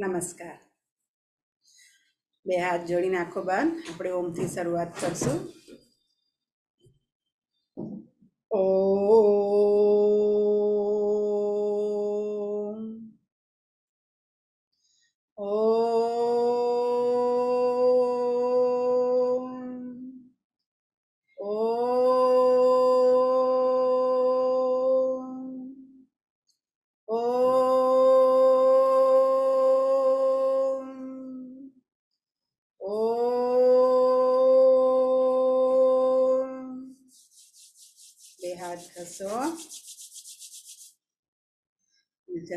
નમસ્કાર બે હાથ જોડીને આંખો બંધ આપણે ઓમથી શરૂઆત કરશું ઓ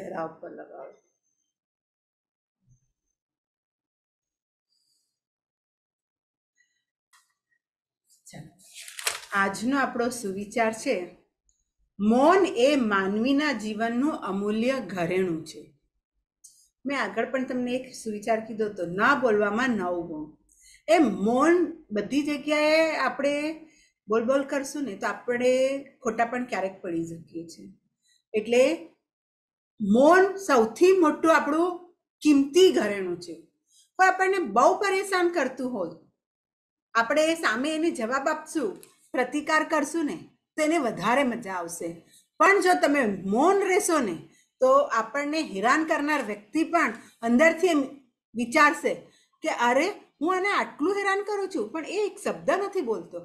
ચહેરા ઉપર લગાવો આજનો આપણો સુવિચાર છે મૌન એ માનવીના જીવનનું અમૂલ્ય ઘરેણું છે મેં આગળ પણ તમને એક સુવિચાર કીધો હતો ન બોલવામાં નવ ગુણ એ મૌન બધી જગ્યાએ આપણે બોલ બોલ કરશું ને તો આપણે ખોટા પણ ક્યારેક પડી શકીએ છીએ એટલે મૌન સૌથી મોટું આપણું કિંમતી ઘરેણું છે પણ આપણને બહુ પરેશાન કરતું હોય આપણે સામે એને જવાબ આપશું પ્રતિકાર કરશું ને તો એને વધારે મજા આવશે પણ જો તમે મૌન રહેશો ને તો આપણને હેરાન કરનાર વ્યક્તિ પણ અંદરથી એમ વિચારશે કે અરે હું આને આટલું હેરાન કરું છું પણ એ એક શબ્દ નથી બોલતો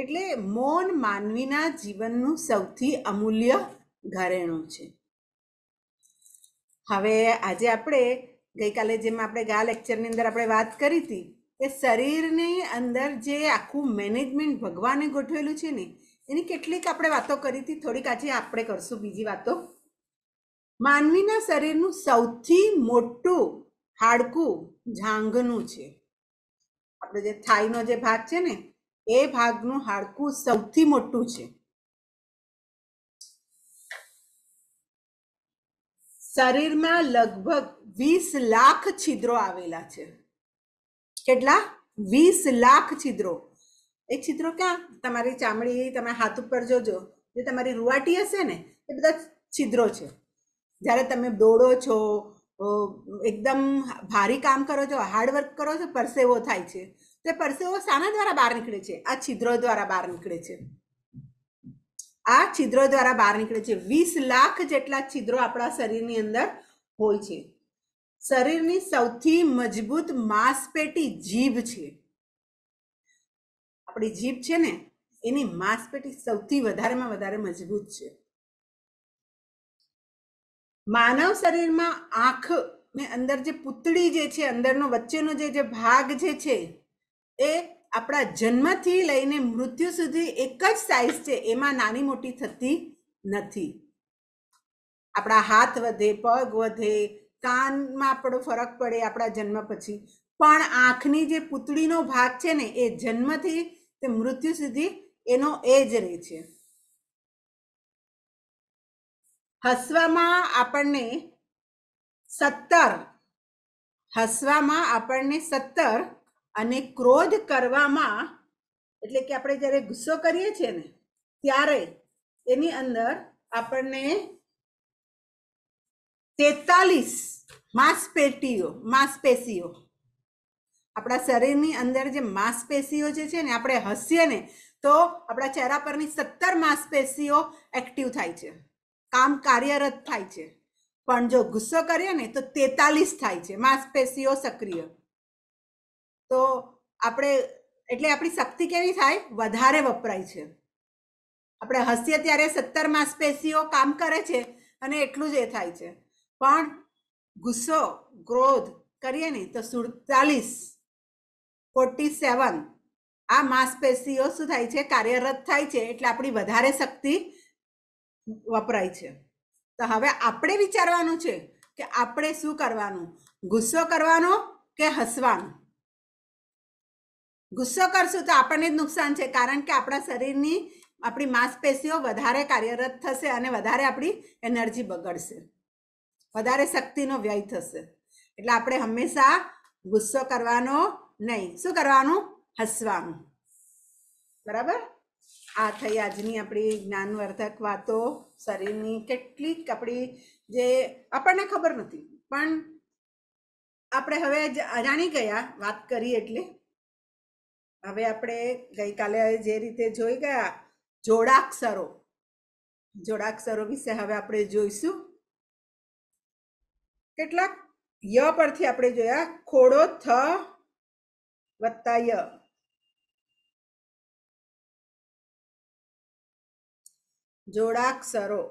એટલે મૌન માનવીના જીવનનું સૌથી અમૂલ્ય ઘરેણું છે હવે આજે આપણે ગઈકાલે જેમ આપણે ગા લેક્ચરની અંદર આપણે વાત કરી હતી કે શરીરની અંદર જે આખું મેનેજમેન્ટ ભગવાને ગોઠવેલું છે ને એની કેટલીક આપણે વાતો કરી હતી થોડીક આજે આપણે કરશું બીજી વાતો માનવીના શરીરનું સૌથી મોટું હાડકું જાંઘનું છે આપણે જે થાઈનો જે ભાગ છે ને એ ભાગનું હાડકું સૌથી મોટું છે શરીરમાં લગભગ વીસ લાખ છિદ્રો આવેલા છે કેટલા વીસ લાખ છિદ્રો એ છિદ્રો ક્યાં તમારી ચામડી તમે હાથ ઉપર જોજો જે તમારી રૂવાટી હશે ને એ બધા છિદ્રો છે જ્યારે તમે દોડો છો એકદમ ભારી કામ કરો છો હાર્ડવર્ક કરો છો પરસેવો થાય છે તે પરસેવો શાના દ્વારા બહાર નીકળે છે આ છિદ્રો દ્વારા બહાર નીકળે છે આ છિદ્રો દ્વારા બહાર નીકળે છે વીસ લાખ જેટલા છિદ્રો આપણા શરીરની અંદર હોય છે શરીરની સૌથી મજબૂત માંસપેટી જીભ છે આપણી જીભ છે ને એની માંસપેટી સૌથી વધારેમાં વધારે મજબૂત છે માનવ શરીરમાં આંખ ને અંદર જે પૂતળી જે છે અંદરનો વચ્ચેનો જે જે ભાગ જે છે એ આપણા જન્મથી લઈને મૃત્યુ સુધી એક જ સાઇઝ છે એમાં નાની મોટી થતી નથી આપણા હાથ વધે પગ વધે કાનમાં આપણો ફરક પડે આપણા જન્મ પછી પણ આંખની જે પૂતળીનો ભાગ છે ને એ જન્મથી તે મૃત્યુ સુધી એનો એ જ રહે છે હસવામાં આપણને સત્તર હસવામાં આપણને સત્તર અને ક્રોધ કરવામાં એટલે કે આપણે જ્યારે ગુસ્સો કરીએ છીએ ને ત્યારે એની અંદર આપણને તેતાલીસ માંસપેટીઓ માંસપેશીઓ આપણા શરીરની અંદર જે માંસપેશીઓ જે છે ને આપણે હસીએ ને તો આપણા ચહેરા પરની સત્તર માંસપેશીઓ એક્ટિવ થાય છે કામ કાર્યરત થાય છે પણ જો ગુસ્સો કરીએ ને તો તેતાલીસ થાય છે માંસપેશીઓ સક્રિય તો આપણે એટલે આપણી શક્તિ કેવી થાય વધારે વપરાય છે આપણે હસીએ ત્યારે સત્તર માંસપેશીઓ કામ કરે છે અને એટલું જ એ થાય છે પણ ગુસ્સો ક્રોધ કરીએ ને તો સુડતાલીસ ફોર્ટી સેવન આ માંસપેશીઓ શું થાય છે કાર્યરત થાય છે એટલે આપણી વધારે શક્તિ વપરાય છે તો હવે આપણે વિચારવાનું છે કે આપણે શું કરવાનું ગુસ્સો કરવાનો કે હસવાનું ગુસ્સો કરશું તો આપણને જ નુકસાન છે કારણ કે આપણા શરીરની આપણી માંસપેશીઓ વધારે કાર્યરત થશે અને વધારે આપણી એનર્જી બગડશે વધારે શક્તિનો વ્યય થશે એટલે આપણે હંમેશા ગુસ્સો કરવાનો નહીં શું કરવાનું હસવાનું બરાબર આ થઈ આજની આપણી જ્ઞાનવર્ધક વાતો શરીરની કેટલીક આપણી જે આપણને ખબર નથી પણ આપણે હવે જાણી ગયા વાત કરી એટલે હવે આપણે ગઈકાલે જે રીતે જોઈ ગયા જોડાક્ષરો જોડાક્ષરો વિશે હવે આપણે જોઈશું કેટલાક ય પરથી આપણે જોયા ખોડો થ વત્તા ય જોડાક્ષરો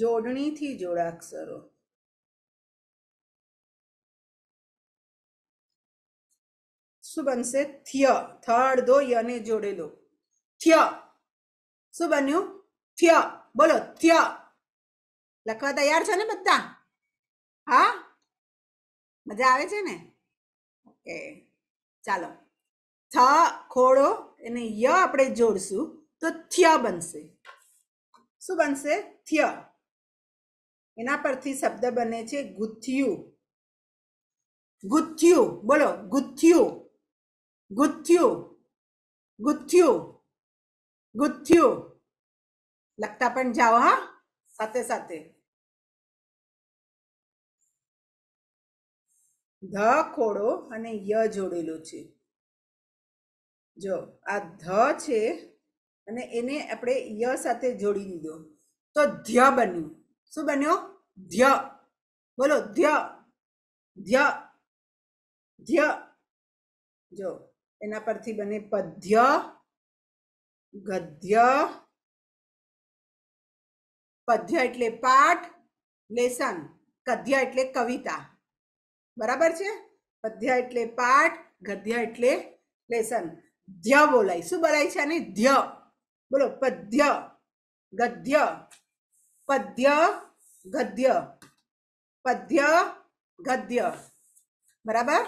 જોડણીથી જોડાક્ષરો શું બનશે થ્ય થર્ડ ધો યને જોડેલો થ્ય શું બન્યું થ્ય બોલો થ્ય લખવા તૈયાર છે ને બધા હા મજા આવે છે ને ઓકે ચાલો થ ખોડો એને ય આપણે જોડશું તો થ્ય બનશે શું બનશે થ્ય એના પરથી શબ્દ બને છે ગુથ્યુ ગુથ્યુ બોલો ગુથ્યુ ગુથ્યું ગુથ્યું ગુથ્યું લખતા પણ જાઓ હા સાથે સાથે ધ ખોડો અને ય જોડેલો છે જો આ ધ છે અને એને આપણે ય સાથે જોડી દીધો તો ધ્ય બન્યું શું બન્યો ધ્ય બોલો ધ્ય ધ્ય ધ્ય જો એના પરથી બને પદ્ય ગદ્ય પદ્ય એટલે પાઠ લેસન ગદ્ય એટલે કવિતા બરાબર છે પદ્ય એટલે પાઠ ગદ્ય એટલે લેસન ધ્ય બોલાય શું બોલાય છે આને ધ્ય બોલો પદ્ય ગદ્ય પદ્ય ગદ્ય પદ્ય ગદ્ય બરાબર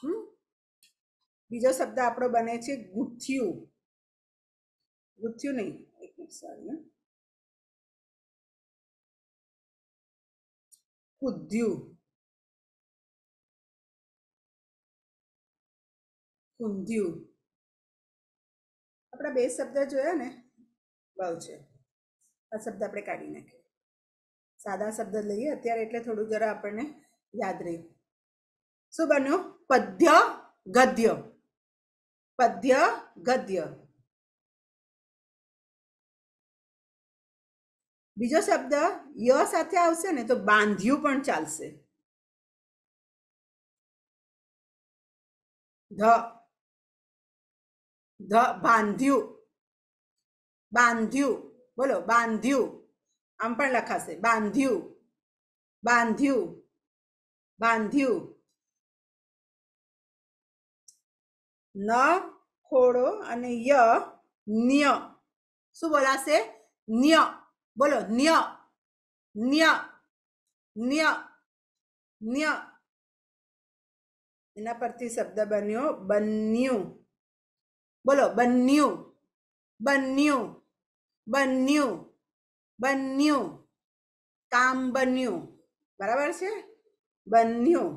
હમ બીજો શબ્દ આપણો બને છે ગુથ્યું ગુથ્યું નહીં એક મિનિટ સોરી કુદ્યું કુંધ્યું આપણા બે શબ્દ જોયા ને બહુ છે આ શબ્દ આપણે કાઢી નાખીએ સાદા શબ્દ લઈએ અત્યારે એટલે થોડું જરા આપણને યાદ રહે શું બન્યું પદ્ય ગદ્ય पद्य गद्य बीजो शब्द य साथ तो बांधिय चाल से ध ध बांधियु बांधियु बोलो बांधियु आम पर लखाशे बांधियु बांधियु बांधियु, बांधियु। ન ખોડો અને ય ન્ય શું બોલાશે ન્ય બોલો ન્ય ન્ય ન્ય ન્ય એના પરથી શબ્દ બન્યો બન્યું બોલો બન્યું બન્યું બન્યું બન્યું કામ બન્યું બરાબર છે બન્યું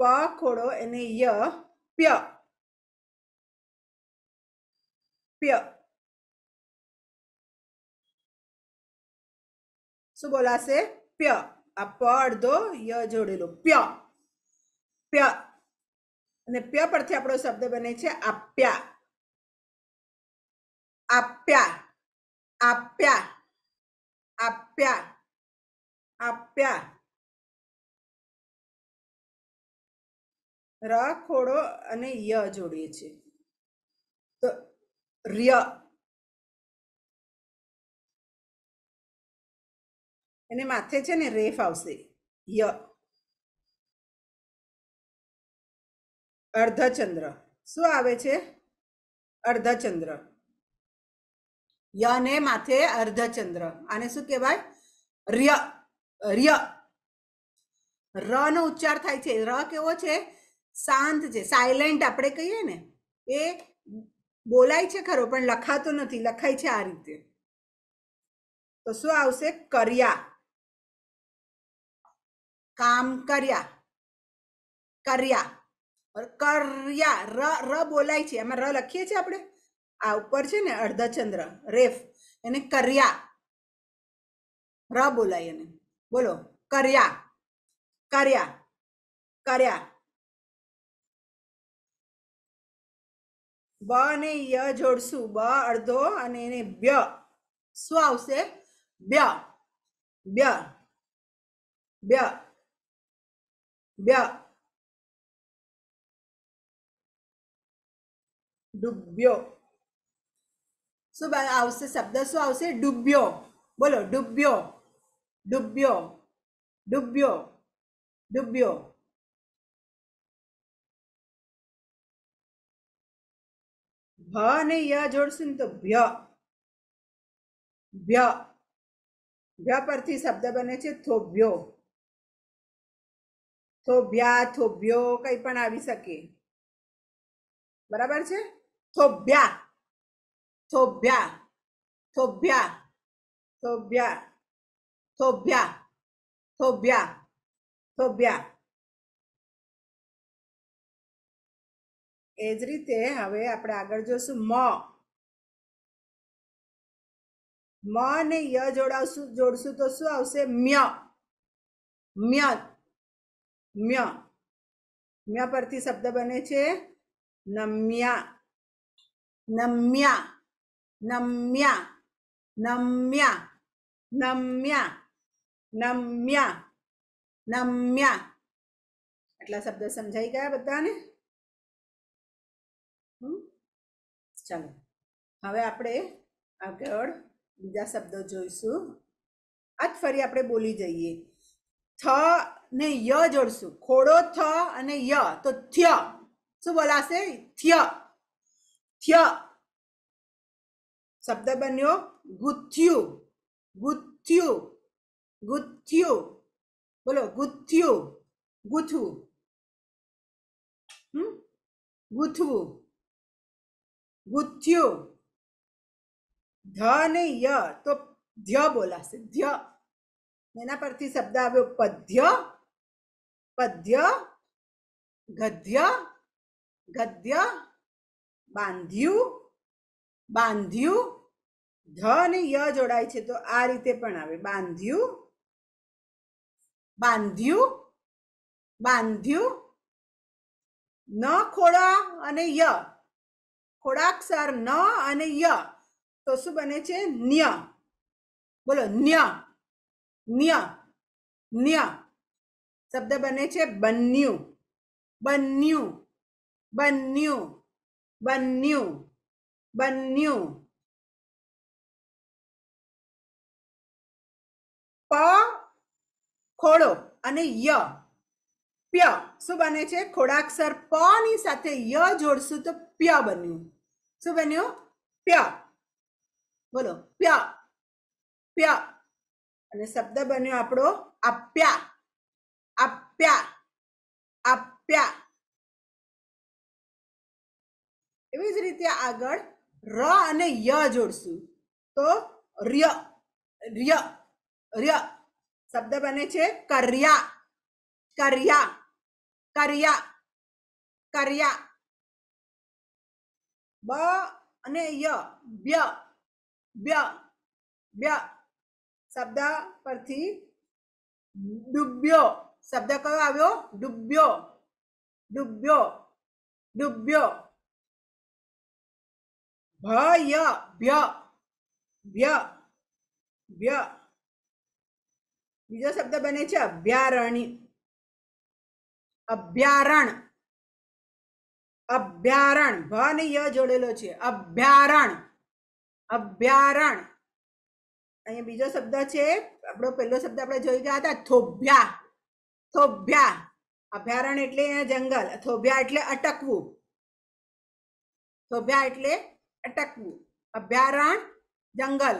પ ખોડો ય પ્ય પ્ય શું બોલાશે પ્ય આ પ અડધો ય જોડેલો પ્ય પ્ય અને પ્ય પરથી આપણો શબ્દ બને છે આપ્યા આપ્યા આપ્યા આપ્યા આપ્યા ર ખોડો અને ય જોડીએ છીએ તો ર્ય એને માથે છે ને રેફ આવશે ય અર્ધચંદ્ર શું આવે છે અર્ધચંદ્ર ય ને માથે અર્ધચંદ્ર આને શું કહેવાય ર્ય ર્ય ર નો ઉચ્ચાર થાય છે ર કેવો છે શાંત છે સાયલેન્ટ આપણે કહીએ ને એ બોલાય છે ખરો પણ લખાતો નથી લખાય છે આ રીતે તો શું આવશે કર્યા કામ કર્યા કર્યા કર્યા ર ર બોલાય છે એમાં ર લખીએ છીએ આપણે આ ઉપર છે ને અર્ધચંદ્ર રેફ એને કર્યા ર બોલાય એને બોલો કર્યા કર્યા કર્યા બ અને ય જોડશું બ અડધો અને એને બ્ય શું આવશે બ્ય બ્ય બ્ય બ્ય ડૂબ્યો શું આવશે શબ્દ શું આવશે ડૂબ્યો બોલો ડૂબ્યો ડૂબ્યો ડૂબ્યો ડૂબ્યો ભ અને ય જોડશે ને તો ભ્ય ભ્ય ભ્ય પરથી શબ્દ બને છે થોભ્યો થોભ્યા થોભ્યો કંઈ પણ આવી શકે બરાબર છે થોભ્યા થોભ્યા થોભ્યા થોભ્યા થોભ્યા થોભ્યા થોભ્યા એ જ રીતે હવે આપણે આગળ જોશું મ મ અને ય જોડાવશું જોડશું તો શું આવશે મ્ય મ્ય મ્ય મ્ય પરથી શબ્દ બને છે નમ્યા નમ્યા નમ્યા નમ્યા નમ્યા નમ્યા નમ્યા આટલા શબ્દ સમજાઈ ગયા બધાને ચાલો હવે આપણે આગળ બીજા શબ્દો જોઈશું આજ ફરી આપણે બોલી જઈએ થ ને ય જોડશું ખોડો થ અને ય તો થ્ય શું બોલાશે થ્ય થ્ય શબ્દ બન્યો ગુથ્યુ ગુથ્યુ ગુથ્યુ બોલો ગુથ્યુ ગુથું ગુથવું ગુથ્યુ ધ અને ય તો ધ્ય બોલાશે ધ્ય એના પરથી શબ્દ આવ્યો પદ્ય પદ્ય ગદ્ય ગદ્ય બાંધ્યું બાંધ્યું ધ અને ય જોડાય છે તો આ રીતે પણ આવે બાંધ્યું બાંધ્યું બાંધ્યું ન ખોળા અને ય ખોડાક્ષર ન અને ય તો શું બને છે ન્ય બોલો ન્ય ન્ય ન્ય શબ્દ બને છે બન્યું બન્યું બન્યું બન્યું બન્યું પ ખોડો અને ય પ્ય શું બને છે ખોડાક્ષર પ ની સાથે ય જોડશું તો પ્યા બન્યું શું બન્યું પ્યા બોલો પ્યા પ્યા અને શબ્દ બન્યો આપણો આપ્યા આપ્યા આપ્યા એવી જ રીતે આગળ ર અને ય જોડશું તો ર્ય ર્ય ર્ય શબ્દ બને છે કર્યા કર્યા કર્યા કર્યા બ અને ય બ્ય બ્ય બ્ય શબ્દ પરથી ડૂબ્યો શબ્દ કયો આવ્યો ડૂબ્યો ડૂબ્યો ડૂબ્યો ભય ભ્ય ભ્ય ભ્ય બીજો શબ્દ બને છે અભ્યારણી અભ્યારણ અભ્યારણ ભ અને ય જોડેલો છે અભ્યારણ અભ્યારણ અહીંયા બીજો શબ્દ છે આપણો પહેલો શબ્દ આપણે જોઈ ગયા હતા થોભ્યા થોભ્યા અભ્યારણ એટલે જંગલ થોભ્યા એટલે અટકવું થોભ્યા એટલે અટકવું અભ્યારણ જંગલ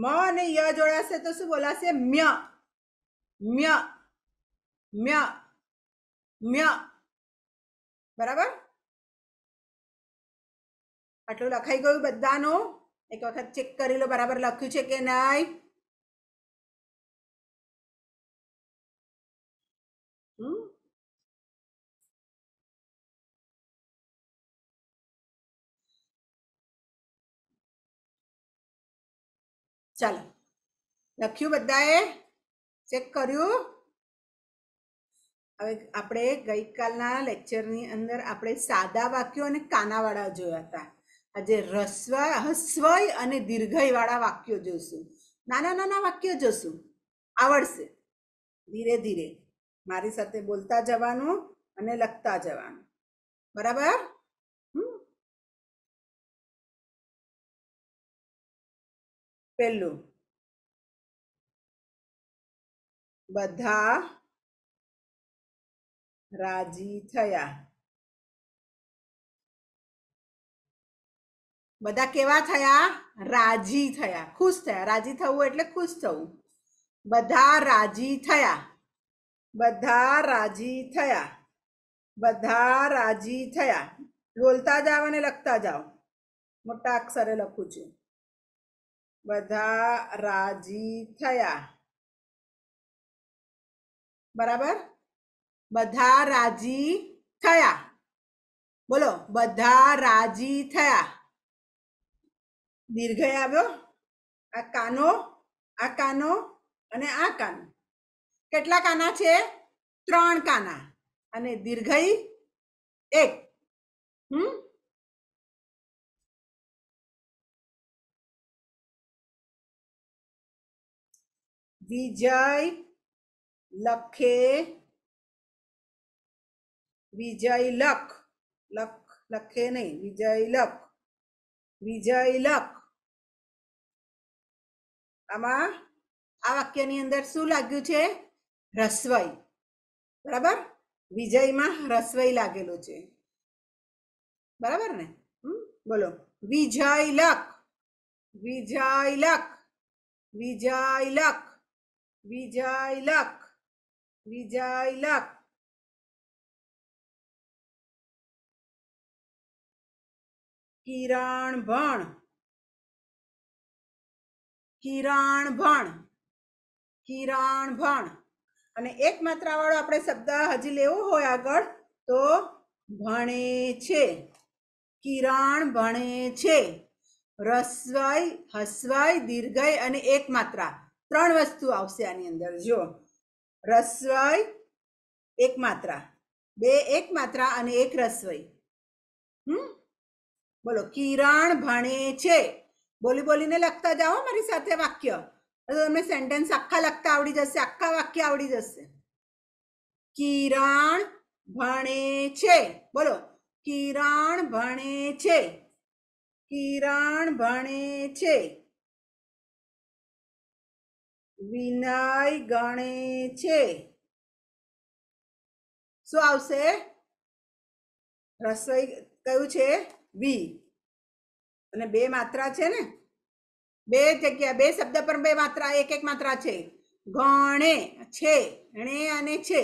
મ અને ય જોડાશે તો શું બોલાશે મ્ય મ્ય મ્ય મ્ય બરાબર આટલું લખાઈ ગયું બધાનું એક વખત ચેક કરી લો બરાબર લખ્યું છે કે નહીં ચાલો લખ્યું બધાએ ચેક કર્યું હવે આપણે ગઈકાલના લેક્ચરની અંદર આપણે સાદા વાક્યો અને કાનાવાળા જોયા હતા આજે રસ્વા હસ્વય અને દીર્ઘયવાળા વાક્યો જોઈશું નાના નાના વાક્યો જોશું આવડશે ધીરે ધીરે મારી સાથે બોલતા જવાનું અને લખતા જવાનું બરાબર પહેલું બધા રાજી થયા બધા કેવા થયા રાજી થયા ખુશ થયા રાજી થવું એટલે ખુશ થવું બધા રાજી થયા બધા રાજી થયા બધા રાજી થયા બોલતા જાઓ અને લખતા જાઓ મોટા અક્ષરે લખું છું બધા રાજી થયા બરાબર બધા રાજી થયા બોલો બધા રાજી થયા દીર્ઘ આવ્યો આ કાનો આ કાનો અને આ કાનો કેટલા કાના છે ત્રણ કાના અને દીર્ઘઈ એક હમ વિજય લખે વિજય લખ લખ લખે નહીં વિજય લખ વિજય લખ આમાં આ વાક્યની અંદર શું લાગ્યું છે રસવાઈ બરાબર વિજયમાં રસવાઈ લાગેલો છે બરાબર ને બોલો વિજય વિજય વિજય લખ લખ લખ વિજય લખ વિજય લખ કિરણ ભણ કિરણ ભણ કિરણ ભણ અને એક માત્રાવાળો આપણે શબ્દ હજી લેવો હોય આગળ તો ભણે છે કિરણ ભણે છે રસવાય હસવાય દીર્ઘય અને એક માત્રા ત્રણ વસ્તુ આવશે આની અંદર જો રસવાય એક માત્રા બે એક માત્રા અને એક રસવાય હમ બોલો કિરણ ભણે છે બોલી બોલીને લખતા જાઓ મારી સાથે વાક્ય તો તમને સેન્ટેન્સ આખા લખતા આવડી જશે આખા વાક્ય આવડી જશે કિરણ ભણે છે બોલો કિરણ ભણે છે કિરણ ભણે છે વિનય ગણે છે શું આવશે રસોઈ કયું છે વી અને બે માત્રા છે ને બે જગ્યા બે શબ્દ પર બે માત્રા એક એક માત્રા છે ગણે છે ણે અને છે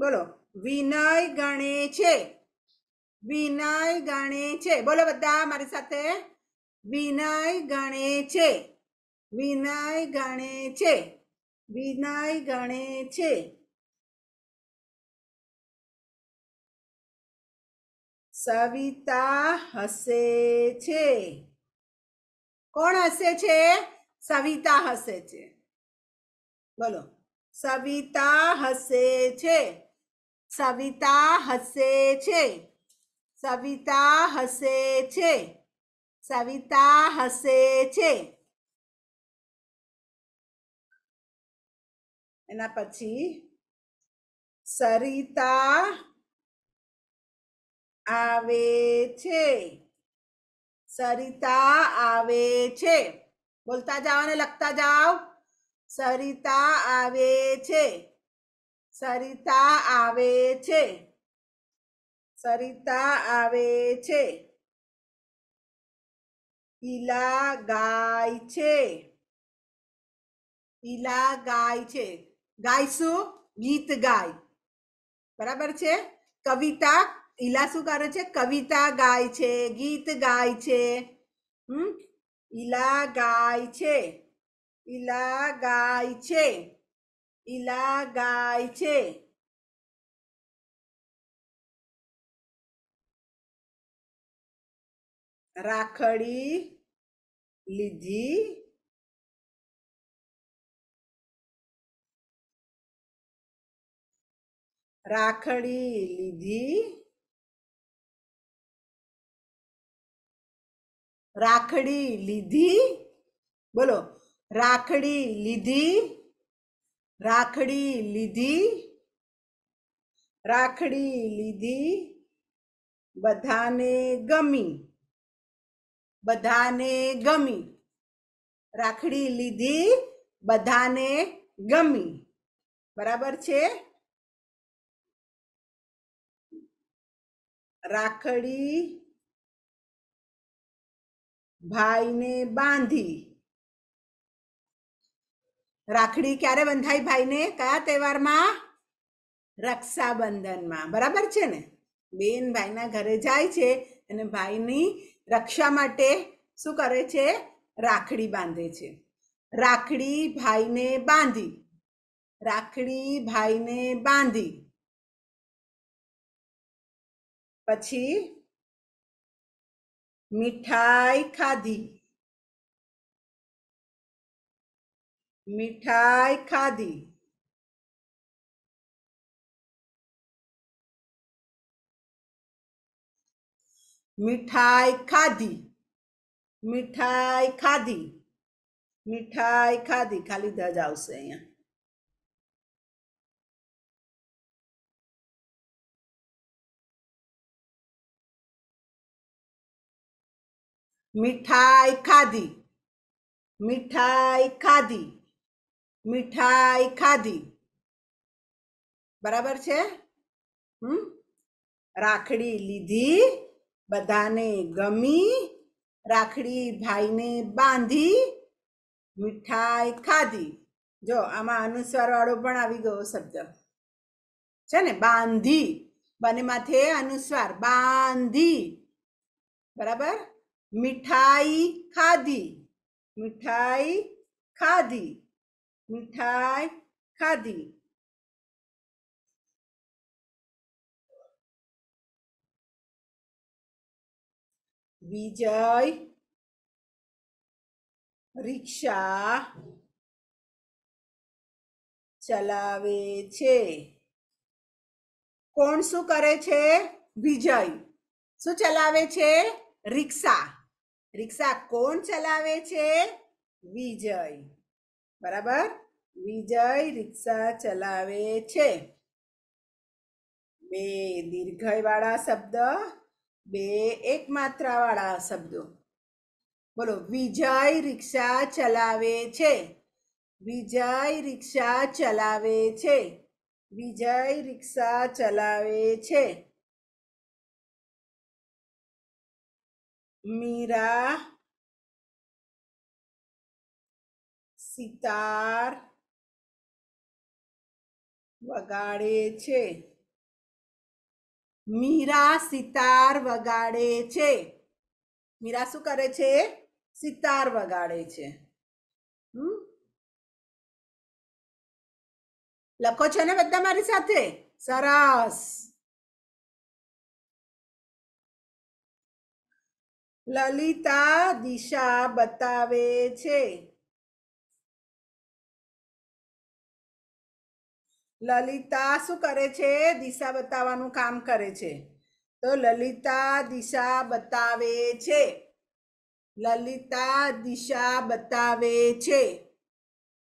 બોલો વિનય ગણે છે વિનય ગણે છે બોલો બધા મારી સાથે વિનય ગણે છે વિનય ગણે છે વિનય ગણે છે સવિતા હસે છે કોણ હસે છે સવિતા હસે છે બોલો સવિતા હસે છે સવિતા હસે છે સવિતા હસે છે સવિતા હસે છે એના પછી સરિતા આવે છે સરિતા આવે છે બોલતા જાઓ અને લખતા જાઓ સરિતા આવે છે સરિતા આવે છે સરિતા આવે છે ઈલા ગાય છે ઈલા ગાય છે ગાય શું ગીત ગાય બરાબર છે કવિતા ઈલા શું કરે છે કવિતા ગાય છે ગીત ગાય છે હમ ઈલા ગાય છે ઈલા ગાય છે ઈલા ગાય છે રાખડી લીધી રાખડી લીધી રાખડી લીધી બોલો રાખડી લીધી રાખડી લીધી રાખડી લીધી બધાને ગમી બધાને ગમી રાખડી લીધી બધાને ગમી બરાબર છે રાખડી ભાઈને બાંધી રાખડી ક્યારે બંધાઈ ભાઈને કયા તહેવારમાં રક્ષાબંધનમાં બરાબર છે ને બેન ભાઈના ઘરે જાય છે અને ભાઈની રક્ષા માટે શું કરે છે રાખડી બાંધે છે રાખડી ભાઈને બાંધી રાખડી ભાઈને બાંધી પછી મીઠાઈ ખાધી મીઠાઈ ખાધી મીઠાઈ ખાધી મીઠાઈ ખાધી મીઠાઈ ખાધી ખાલી ધજ આવશે અહીંયા મીઠાઈ ખાધી મીઠાઈ ખાધી મીઠાઈ ખાધી બરાબર છે હમ રાખડી લીધી બધાને ગમી રાખડી ભાઈને બાંધી મીઠાઈ ખાધી જો આમાં અનુસ્વાર વાળો પણ આવી ગયો શબ્દ છે ને બાંધી બંને માથે અનુસ્વાર બાંધી બરાબર મીઠાઈ ખાધી મીઠાઈ ખાધી મીઠાઈ ખાધી વિજય રિક્ષા ચલાવે છે કોણ શું કરે છે વિજય શું ચલાવે છે રિક્ષા રિક્ષા કોણ ચલાવે છે વિજય બરાબર વિજય રિક્ષા ચલાવે છે બે દીર્ઘયવાળા શબ્દ બે એક શબ્દો બોલો વિજય રિક્ષા ચલાવે છે વિજય રિક્ષા ચલાવે છે વિજય રિક્ષા ચલાવે છે mirar, સિતાર વગાડે છે મીરા સિતાર વગાડે છે મીરા શું કરે છે સિતાર વગાડે છે લખો છો ને બધા મારી સાથે સરસ લલિતા દિશા બતાવે છે લલિતા શું કરે છે દિશા બતાવવાનું કામ કરે છે તો લલિતા દિશા બતાવે છે લલિતા દિશા બતાવે છે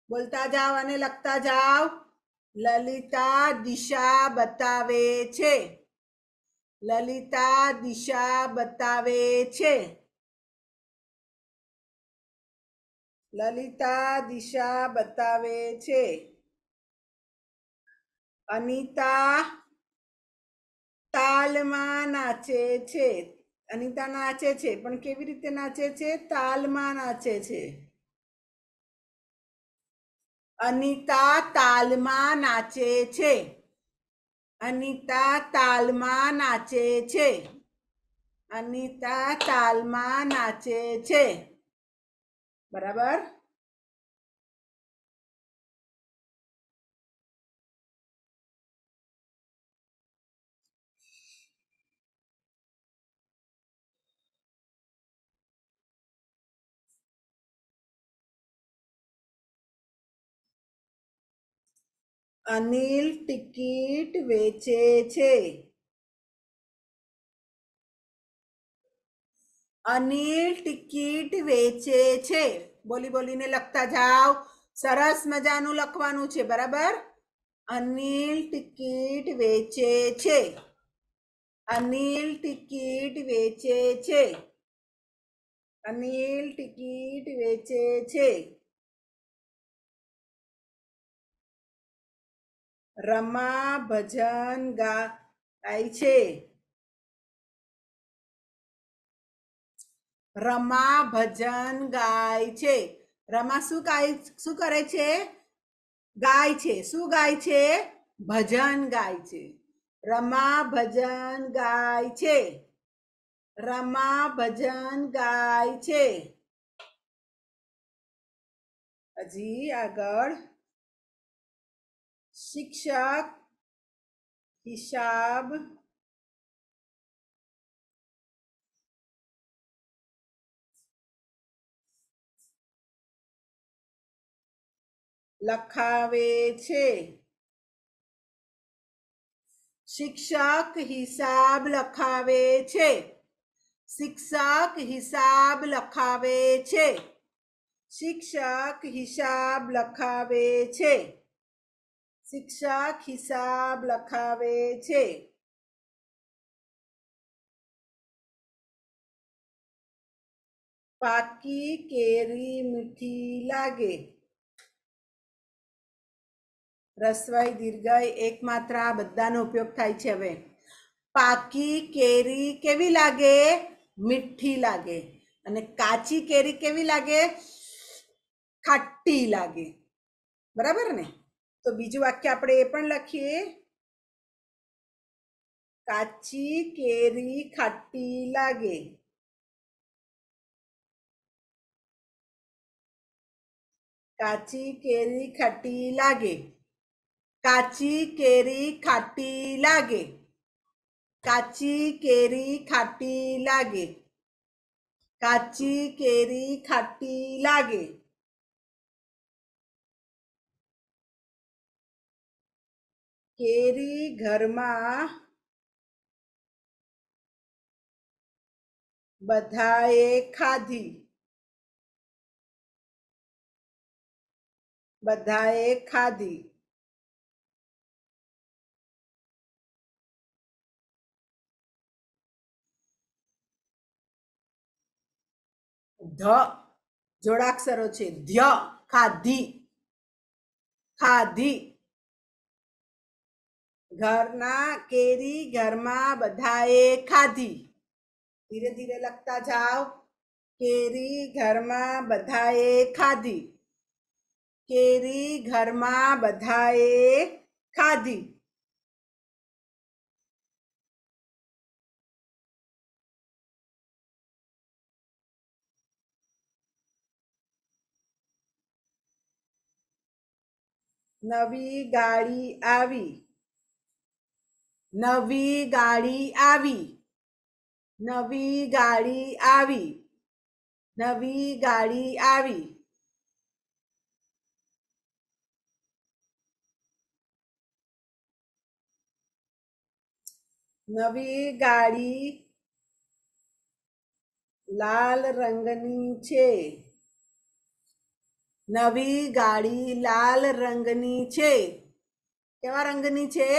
બોલતા જાઓ અને લખતા જાઓ લલિતા દિશા બતાવે છે લલિતા દિશા બતાવે છે લલિતા દિશા બતાવે છે અનિતા તાલમાં નાચે છે અનિતા નાચે છે પણ કેવી રીતે નાચે છે તાલમાં નાચે છે અનિતા તાલમાં નાચે છે અનિતા તાલમાં નાચે છે અનિતા તાલમાં નાચે છે બરાબર અનિલ ટિકિટ વેચે છે અનિલ ટિકિટ વેચે છે બોલી બોલીને લખતા જાઓ સરસ મજાનું લખવાનું છે બરાબર અનિલ ટિકિટ વેચે છે અનિલ ટિકિટ વેચે છે અનિલ ટિકિટ વેચે છે રમા ભજન ગાય છે રમા ભજન ગાય છે રમા શું ગાય શું કરે છે ગાય છે શું ગાય છે ભજન ગાય છે રમા ભજન ગાય છે રમા ભજન ગાય છે હજી આગળ શિક્ષક હિસાબ લખાવે છે શિક્ષક હિસાબ લખાવે છે શિક્ષક હિસાબ લખાવે છે શિક્ષક હિસાબ લખાવે છે શિક્ષા હિસાબ લખાવે છે પાકી કેરી મીઠી લાગે રસવાઈ દીર્ઘાય એકમાત્ર આ બધાનો ઉપયોગ થાય છે હવે પાકી કેરી કેવી લાગે મીઠી લાગે અને કાચી કેરી કેવી લાગે ખાટી લાગે બરાબર ને तो बीजु वक्य अपने लखीए काची केरी खट्टी लगे काची केरी खट्टी लगे काची केरी खट्टी लगे काची केरी खट्टी लगे કેરી ઘરમાં બધાએ ખાધી બધાએ ખાધી ધ જોડાક્ષરો છે ધ્ય ખાધી ખાધી घरना केरी घरमा बधाए खाधी धीरे धीरे लगता जाओ केरी घरमा बधाए खाधी केरी घरमा बधाए खाधी नवी गाड़ी आवी નવી ગાડી આવી નવી ગાડી આવી નવી ગાડી આવી નવી ગાડી લાલ રંગની છે નવી ગાડી લાલ રંગની છે કેવા રંગની છે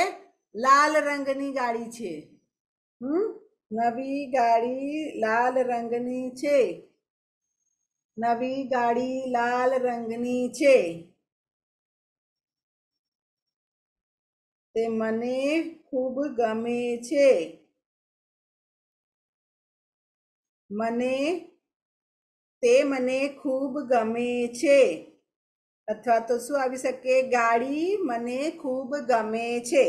લાલ રંગની ગાડી છે હમ નવી ગાડી લાલ રંગની છે નવી ગાડી લાલ રંગની છે તે મને ખૂબ ગમે છે મને તે મને ખૂબ ગમે છે અથવા તો શું આવી શકે ગાડી મને ખૂબ ગમે છે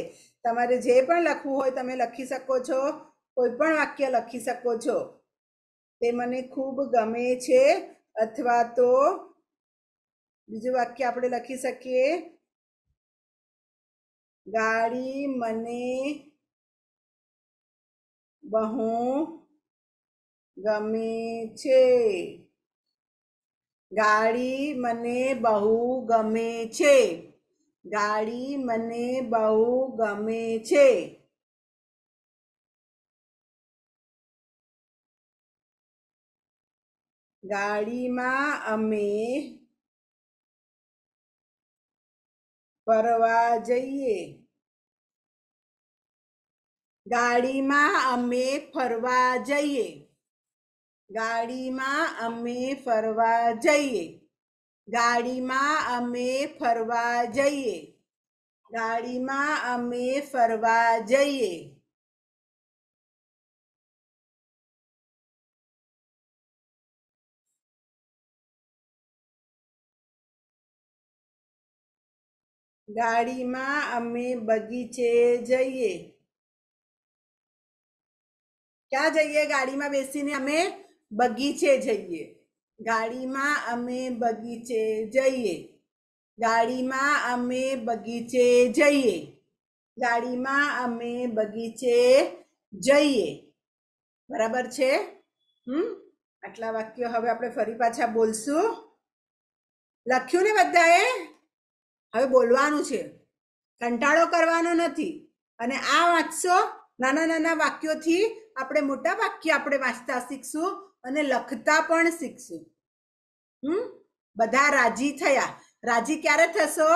તમારે જે પણ લખવું હોય તમે લખી શકો છો કોઈ પણ વાક્ય લખી શકો છો તે મને ખૂબ ગમે છે અથવા તો બીજું વાક્ય આપણે લખી શકીએ ગાડી મને બહુ ગમે છે ગાડી મને બહુ ગમે છે ગાડી મને બહુ ગમે છે ગાડીમાં અમે ફરવા જઈએ ગાડીમાં અમે ફરવા જઈએ ગાડીમાં અમે ફરવા જઈએ गाड़ी में अमे फरवा जाइए गाड़ी में अमे फरवा जाइए गाड़ी में अमे बगीचे जाइए क्या जाइए गाड़ी में बेसी ने अमे बगीचे जाइए ગાડીમાં અમે બગીચે જઈએ ગાડીમાં અમે બગીચે જઈએ ગાડીમાં અમે બગીચે જઈએ બરાબર છે હમ આટલા વાક્યો હવે આપણે ફરી પાછા બોલશું લખ્યું ને બધાએ હવે બોલવાનું છે કંટાળો કરવાનો નથી અને આ વાંચશો નાના નાના વાક્યોથી આપણે મોટા વાક્ય આપણે વાંચતા શીખશું અને લખતા પણ શીખશું હમ બધા રાજી થયા રાજી ક્યારે થશો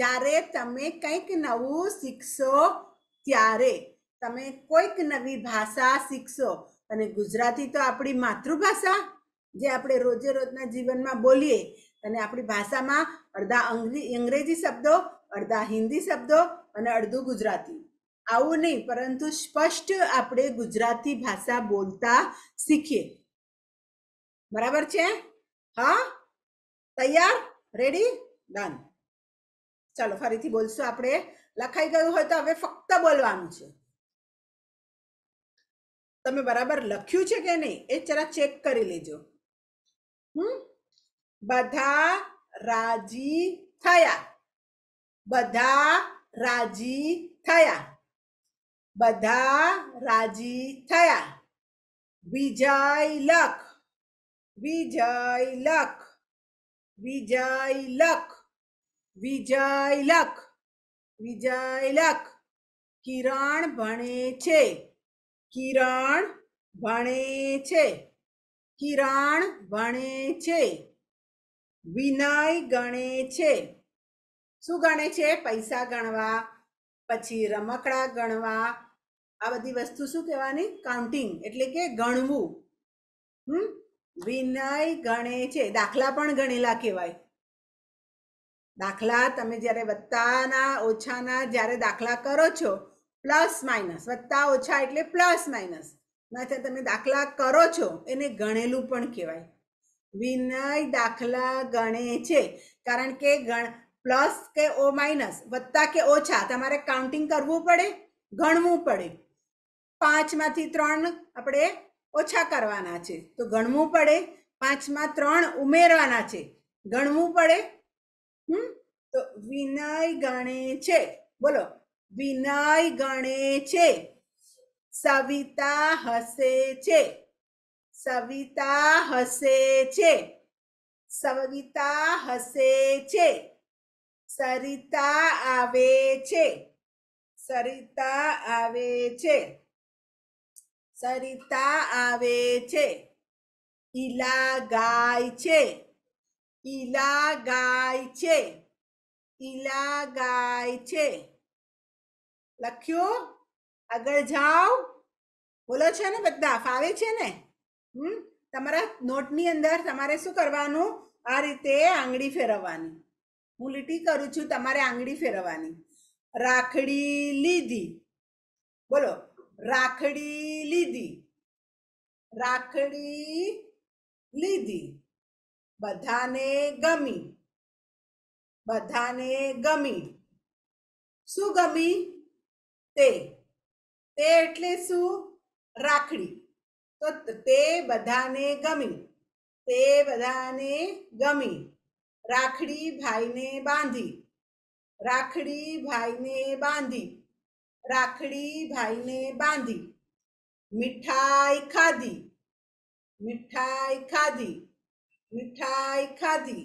જ્યારે તમે કંઈક નવું શીખશો ત્યારે તમે કોઈક નવી ભાષા શીખશો અને ગુજરાતી તો આપણી માતૃભાષા જે આપણે રોજે રોજના જીવનમાં બોલીએ અને આપણી ભાષામાં અડધા અંગ્રેજી શબ્દો અડધા હિન્દી શબ્દો અને અડધું ગુજરાતી આવું નહીં પરંતુ સ્પષ્ટ આપણે ગુજરાતી ભાષા બોલતા શીખીએ બરાબર છે હા તૈયાર રેડી ડન ચાલો ફરીથી બોલશું આપણે લખાઈ ગયું હોય તો હવે ફક્ત બોલવાનું છે તમે બરાબર લખ્યું છે કે નહીં એ જરા ચેક કરી લેજો હમ બધા રાજી થયા બધા રાજી થયા બધા રાજી થયા વિજય લખ વિજય લખ વિજય લખ વિજય લખ વિજય લખ કિરણ ભણે છે કિરણ ભણે છે કિરણ ભણે છે વિનય ગણે છે શું ગણે છે પૈસા ગણવા પછી રમકડા ગણવા આ બધી વસ્તુ શું કહેવાની કાઉન્ટિંગ એટલે કે ગણવું હમ વિનય ગણે છે દાખલા પણ ગણેલા કહેવાય દાખલા તમે જ્યારે વત્તાના ઓછાના જ્યારે દાખલા કરો છો પ્લસ માઇનસ વત્તા ઓછા એટલે પ્લસ માઇનસ ના તમે દાખલા કરો છો એને ગણેલું પણ કહેવાય વિનય દાખલા ગણે છે કારણ કે ગણ પ્લસ કે ઓ માઇનસ વત્તા કે ઓછા તમારે કાઉન્ટિંગ કરવું પડે ગણવું પડે પાંચમાંથી ત્રણ આપણે ઓછા કરવાના છે તો ગણવું પડે પાંચમાં ત્રણ ઉમેરવાના છે ગણવું પડે હમ તો વિનય ગણે છે બોલો વિનય ગણે છે સવિતા હસે છે સવિતા હસે છે સવિતા હસે છે સરિતા આવે છે સરિતા આવે છે સરિતા આવે છે ઈલા ગાય છે ઈલા ગાય છે ઈલા ગાય છે લખ્યું આગળ જાઓ બોલો છે ને બધા ફાવે છે ને હમ તમારા નોટની અંદર તમારે શું કરવાનું આ રીતે આંગળી ફેરવવાની હું લીટી કરું છું તમારે આંગળી ફેરવવાની રાખડી લીધી બોલો રાખડી લીધી રાખડી લીધી બધાને ગમી બધાને ગમી શું ગમી તે તે એટલે શું રાખડી તો તે બધાને ગમી તે બધાને ગમી રાખડી ભાઈને બાંધી રાખડી ભાઈને બાંધી રાખડી ભાઈને બાંધી મીઠાઈ ખાધી મીઠાઈ ખાધી મીઠાઈ ખાધી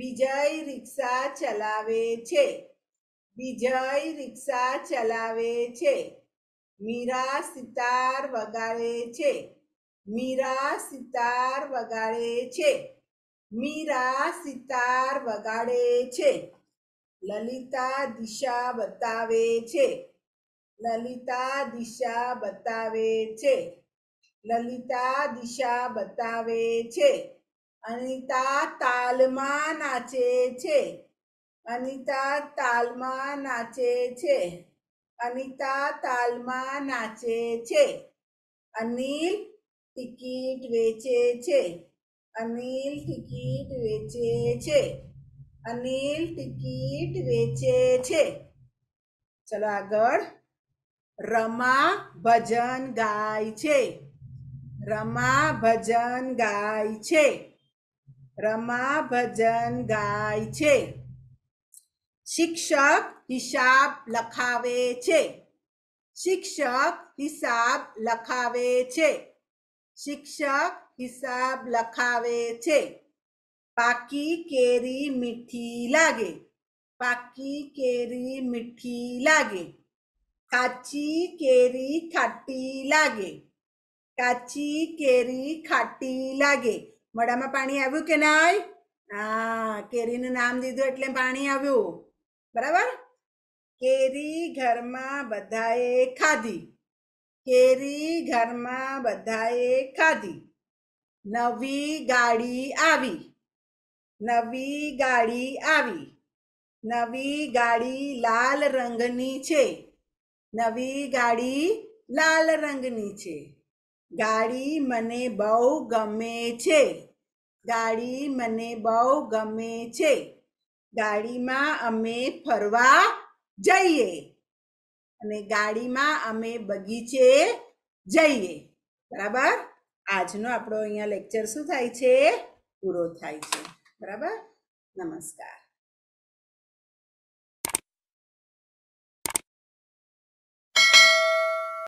વિજય રિક્ષા ચલાવે છે વિજય રિક્ષા ચલાવે છે મીરા સિતાર વગાડે છે મીરા સિતાર વગાડે છે મીરા સિતાર વગાડે છે લલિતા દિશા બતાવે છે લલિતા દિશા બતાવે છે લલિતા દિશા બતાવે છે અનિતા તાલમાં નાચે છે અનિતા તાલમાં નાચે છે અનિતા તાલમાં નાચે છે અનિલ ટિકિટ વેચે છે અનિલ ટિકિટ વેચે છે અનિલ ટિકિટ વેચે છે ચલો આગળ રમા ભજન ગાય છે રમા ભજન ગાય છે રમા ભજન ગાય છે શિક્ષક હિસાબ લખાવે છે શિક્ષક હિસાબ લખાવે છે શિક્ષક હિસાબ લખાવે છે પાકી કેરી મીઠી લાગે પાકી કેરી મીઠી લાગે કાચી કેરી ખાટી લાગે કાચી કેરી ખાટી લાગે મોઢામાં પાણી આવ્યું કે નાય આ કેરીનું નામ દીધું એટલે પાણી આવ્યું બરાબર કેરી ઘરમાં બધાએ ખાધી કેરી ઘરમાં બધાએ ખાધી નવી ગાડી આવી નવી ગાડી આવી નવી ગાડી લાલ રંગની છે નવી ગાડી લાલ રંગની છે ગાડી મને બહુ ગમે છે ગાડી મને બહુ ગમે છે ગાડીમાં અમે ફરવા જઈએ અને ગાડીમાં અમે બગીચે જઈએ બરાબર આજનો આપણો અહીંયા લેક્ચર શું થાય છે પૂરો થાય છે બરાબર નમસ્કાર